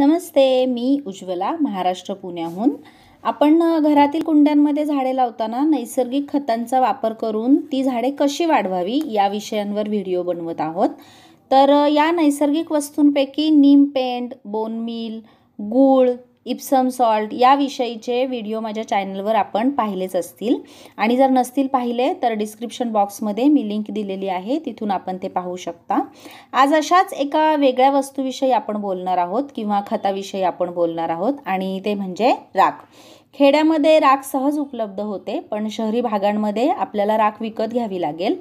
नमस्ते मी उज्ज्वला महाराष्ट्र पुण्याहून आपण घरातील कुंड्यांमध्ये झाडे लावताना नैसर्गिक खतांचा वापर करून ती झाडे कशी वाढवावी या विषयांवर व्हिडिओ बनवत आहोत तर या नैसर्गिक वस्तूंपैकी नीम पेंट बोनमील गूळ इप्सम सॉल्ट याविषयीचे व्हिडिओ माझ्या चॅनलवर आपण पाहिलेच असतील आणि जर नसतील पाहिले तर डिस्क्रिप्शन बॉक्समध्ये मी लिंक दिलेली आहे तिथून आपण ते पाहू शकता आज अशाच एका वेगळ्या वस्तूविषयी आपण बोलणार आहोत किंवा खताविषयी आपण बोलणार आहोत आणि ते म्हणजे राख खेड्यामध्ये राख सहज उपलब्ध होते पण शहरी भागांमध्ये आपल्याला राख विकत घ्यावी लागेल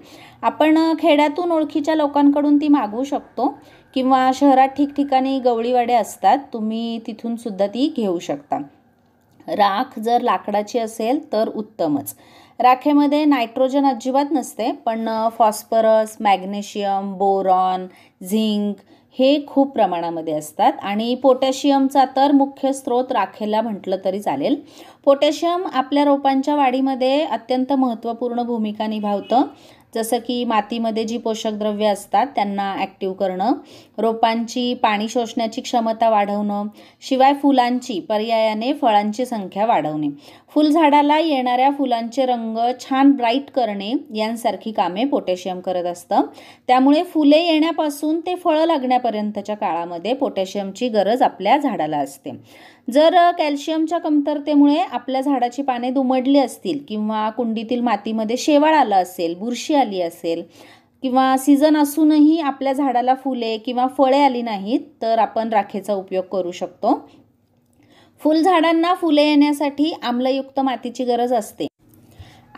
आपण खेड्यातून ओळखीच्या लोकांकडून ती मागवू शकतो किंवा शहरात ठिकठिकाणी गवळीवाडे असतात तुम्ही तिथून सुद्धा ती घेऊ शकता राख जर लाकडाची असेल तर उत्तमच राखेमध्ये नायट्रोजन अजिबात नसते पण फॉस्फरस मॅग्नेशियम बोरॉन झिंक हे खूप प्रमाणामध्ये असतात आणि पोटॅशियमचा तर मुख्य स्रोत राखेला म्हटलं तरी चालेल पोटॅशियम आपल्या रोपांच्या वाढीमध्ये अत्यंत महत्त्वपूर्ण भूमिका निभावतं जसं की मातीमध्ये जी पोषक द्रव्य असतात त्यांना ॲक्टिव्ह करणं रोपांची पाणी शोषण्याची क्षमता वाढवणं शिवाय फुलांची पर्यायाने फळांची संख्या वाढवणे फुलझाडाला येणाऱ्या फुलांचे रंग छान ब्राईट करणे यांसारखी कामे पोटॅशियम करत असतं त्यामुळे फुले येण्यापासून ते फळं लागण्यापर्यंतच्या काळामध्ये पोटॅशियमची गरज आपल्या झाडाला असते जर कॅल्शियमच्या कमतरतेमुळे आपल्या झाडाची पाने दुमडली असतील किंवा कुंडीतील मातीमध्ये शेवाळ आला असेल बुरशी आली असेल किंवा सीझन असूनही आपल्या झाडाला फुले किंवा फळे आली नाहीत तर आपण राखेचा उपयोग करू शकतो फुलझाडांना फुले येण्यासाठी आम्लयुक्त मातीची गरज असते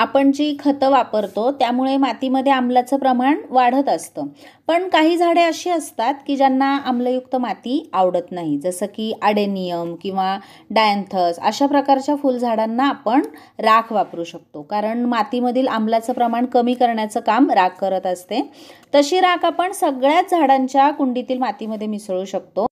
आपण जी खतं वापरतो त्यामुळे मातीमध्ये आम्लाचं प्रमाण वाढत असतं पण काही झाडे अशी असतात की ज्यांना आम्लयुक्त माती आवडत नाही जसं की आडेनियम किंवा डायन्थस अशा प्रकारच्या फुलझाडांना आपण राख वापरू शकतो कारण मातीमधील आम्लाचं प्रमाण कमी करण्याचं काम राख करत असते तशी राख आपण सगळ्याच झाडांच्या कुंडीतील मातीमध्ये मिसळू शकतो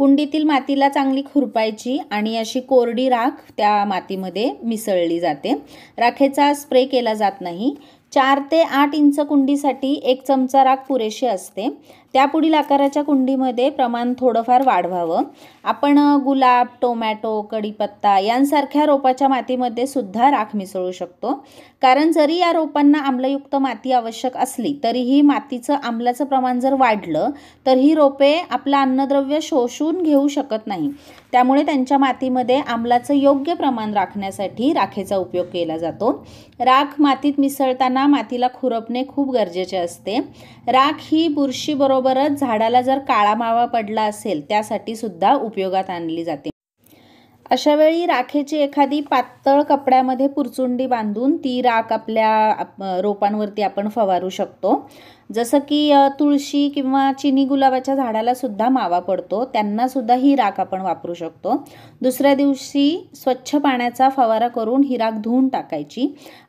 कुंडीतील मातीला चांगली खुरपायची आणि अशी कोरडी राख त्या मातीमध्ये मिसळली जाते राखेचा स्प्रे केला जात नाही चार ते आठ इंच कुंडीसाठी एक चमचा राख पुरेशी असते त्यापुढील आकाराच्या कुंडीमध्ये प्रमाण थोडंफार वाढवावं आपण गुलाब टोमॅटो कढीपत्ता यांसारख्या रोपाच्या मातीमध्ये सुद्धा राख मिसळू शकतो कारण जरी या रोपांना आम्लयुक्त माती आवश्यक असली तरीही मातीचं आम्लाचं प्रमाण जर वाढलं तर ही रोपे आपलं अन्नद्रव्य शोषून घेऊ शकत नाही त्यामुळे त्यांच्या मातीमध्ये आम्लाचं योग्य प्रमाण राखण्यासाठी राखेचा उपयोग केला जातो राख मातीत मिसळताना असताना मातीला खुरपणे खूप गरजेचे असते राख ही बुरशीबरोबरच झाडाला जर काळा मावा पडला असेल त्यासाठी सुद्धा उपयोगात आणली जाते अशावेळी राखेची एखादी पातळ कपड्यामध्ये पुरचुंडी बांधून ती राख आपल्या रोपांवरती आपण फवारू शकतो जसं की तुळशी किंवा चिनी गुलाबाच्या झाडाला सुद्धा मावा पडतो त्यांनासुद्धा ही राख आपण वापरू शकतो दुसऱ्या दिवशी स्वच्छ पाण्याचा फवारा करून ही राख धुवून टाकायची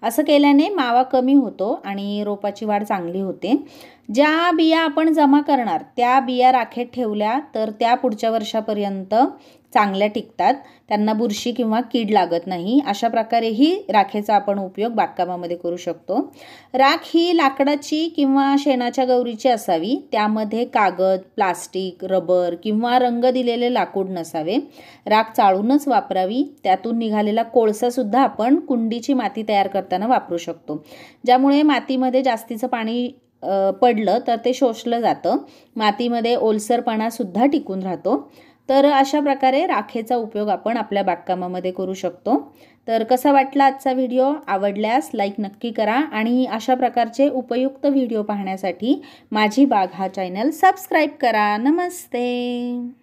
असं केल्याने मावा कमी होतो आणि रोपाची वाढ चांगली होते ज्या बिया आपण जमा करणार त्या बिया राखेत ठेवल्या तर त्या पुढच्या वर्षापर्यंत चांगल्या टिकतात त्यांना बुरशी किंवा कीड लागत नाही अशा प्रकारेही राखेचा आपण उपयोग बागकामामध्ये करू शकतो राख ही लाकडाची किंवा शेणाच्या गौरीची असावी त्यामध्ये कागद प्लास्टिक रबर किंवा रंग दिलेले लाकूड नसावे राख चाळूनच वापरावी त्यातून निघालेला कोळसासुद्धा आपण कुंडीची माती तयार करताना वापरू शकतो ज्यामुळे मातीमध्ये जास्तीचं पाणी पडलं तर ते शोषलं जातं मातीमध्ये ओलसरपणासुद्धा टिकून राहतो तर अशा प्रकारे राखेचा उपयोग आपण आपल्या बागकामामध्ये करू शकतो तर कसा वाटला आजचा व्हिडिओ आवडल्यास लाईक नक्की करा आणि अशा प्रकारचे उपयुक्त व्हिडिओ पाहण्यासाठी माझी बाग हा चॅनल सबस्क्राईब करा नमस्ते